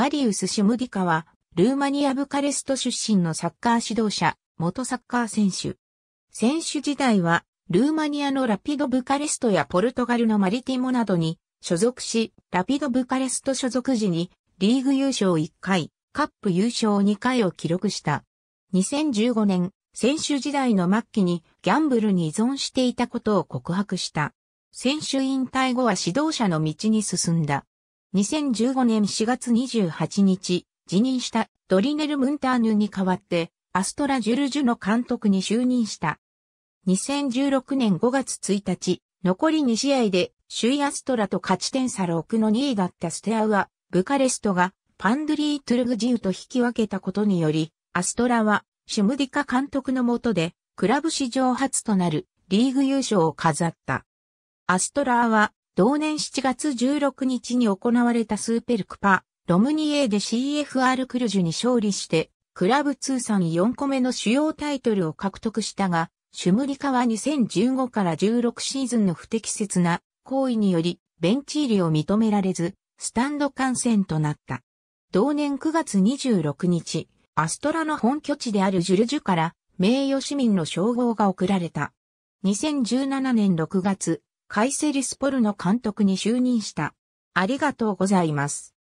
マリウス・シムディカは、ルーマニア・ブカレスト出身のサッカー指導者、元サッカー選手。選手時代は、ルーマニアのラピド・ブカレストやポルトガルのマリティモなどに所属し、ラピド・ブカレスト所属時に、リーグ優勝1回、カップ優勝2回を記録した。2015年、選手時代の末期にギャンブルに依存していたことを告白した。選手引退後は指導者の道に進んだ。2015年4月28日、辞任したドリネル・ムンターヌに代わって、アストラ・ジュルジュの監督に就任した。2016年5月1日、残り2試合で、首位アストラと勝ち点差6の2位だったステアウア、ブカレストが、パンドリー・トゥルグジウと引き分けたことにより、アストラは、シュムディカ監督の下で、クラブ史上初となるリーグ優勝を飾った。アストラは同年7月16日に行われたスーペルクパ、ロムニエで CFR クルジュに勝利して、クラブ通算4個目の主要タイトルを獲得したが、シュムリカは2015から16シーズンの不適切な行為により、ベンチ入りを認められず、スタンド観戦となった。同年9月26日、アストラの本拠地であるジュルジュから名誉市民の称号が贈られた。2017年6月、カイセリスポルの監督に就任した。ありがとうございます。